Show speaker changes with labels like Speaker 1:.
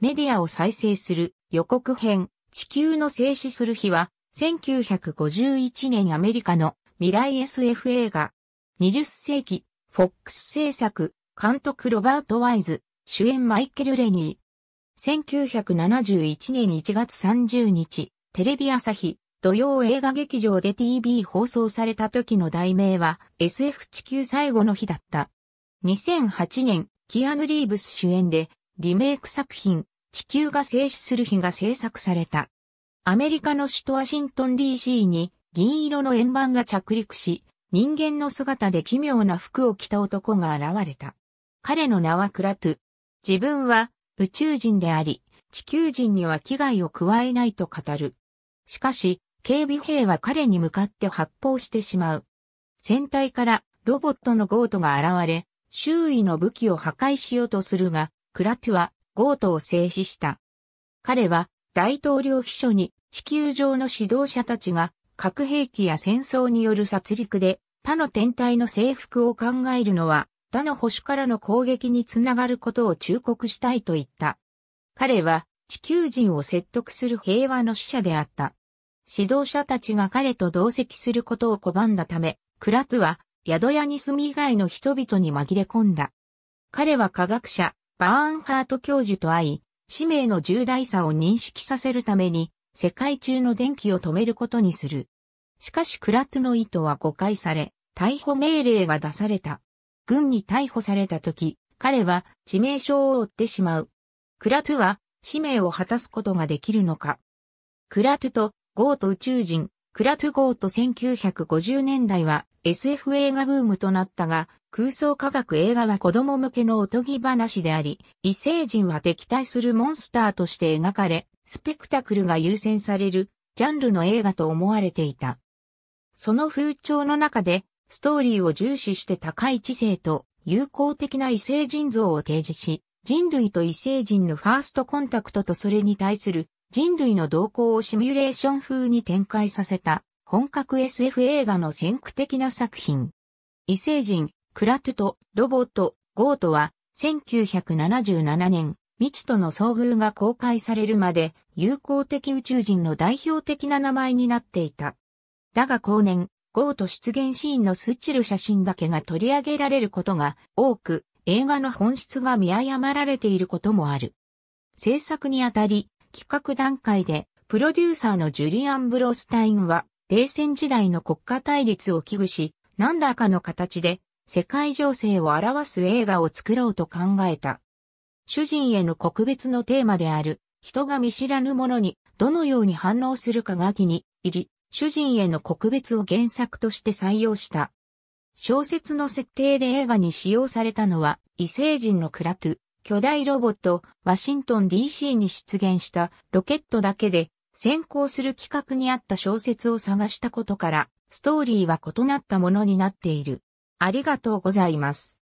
Speaker 1: メディアを再生する予告編地球の静止する日は1951年アメリカの未来 SF 映画20世紀フォックス制作監督ロバート・ワイズ主演マイケル・レニー1971年1月30日テレビ朝日土曜映画劇場で TV 放送された時の題名は SF 地球最後の日だった。2008年、キアヌ・リーブス主演でリメイク作品地球が静止する日が制作された。アメリカの首都ワシントン DC に銀色の円盤が着陸し、人間の姿で奇妙な服を着た男が現れた。彼の名はクラトゥ。自分は宇宙人であり、地球人には危害を加えないと語る。しかし、警備兵は彼に向かって発砲してしまう。船体からロボットのゴートが現れ、周囲の武器を破壊しようとするが、クラトゥはゴートを制止した。彼は大統領秘書に地球上の指導者たちが核兵器や戦争による殺戮で他の天体の征服を考えるのは他の保守からの攻撃につながることを忠告したいと言った。彼は地球人を説得する平和の使者であった。指導者たちが彼と同席することを拒んだため、クラツは宿屋に住み以外の人々に紛れ込んだ。彼は科学者、バーンハート教授と会い、使命の重大さを認識させるために、世界中の電気を止めることにする。しかしクラットの意図は誤解され、逮捕命令が出された。軍に逮捕された時、彼は致命傷を負ってしまう。クラトゥは使命を果たすことができるのか。クラトゥとゴート宇宙人、クラトゥゴート1950年代は SF 映画ブームとなったが、空想科学映画は子供向けのおとぎ話であり、異星人は敵対するモンスターとして描かれ、スペクタクルが優先されるジャンルの映画と思われていた。その風潮の中で、ストーリーを重視して高い知性と友好的な異星人像を提示し、人類と異星人のファーストコンタクトとそれに対する人類の動向をシミュレーション風に展開させた本格 SF 映画の先駆的な作品。異星人、クラトゥとロボット、ゴートは、1977年、未知との遭遇が公開されるまで、友好的宇宙人の代表的な名前になっていた。だが後年、ゴート出現シーンのスチル写真だけが取り上げられることが多く、映画の本質が見誤られていることもある。制作にあたり、企画段階で、プロデューサーのジュリアン・ブロスタインは、冷戦時代の国家対立を危惧し、何らかの形で世界情勢を表す映画を作ろうと考えた。主人への国別のテーマである、人が見知らぬものにどのように反応するかが気に入り、主人への国別を原作として採用した。小説の設定で映画に使用されたのは、異星人のクラトゥ、巨大ロボット、ワシントン DC に出現したロケットだけで、先行する企画にあった小説を探したことから、ストーリーは異なったものになっている。ありがとうございます。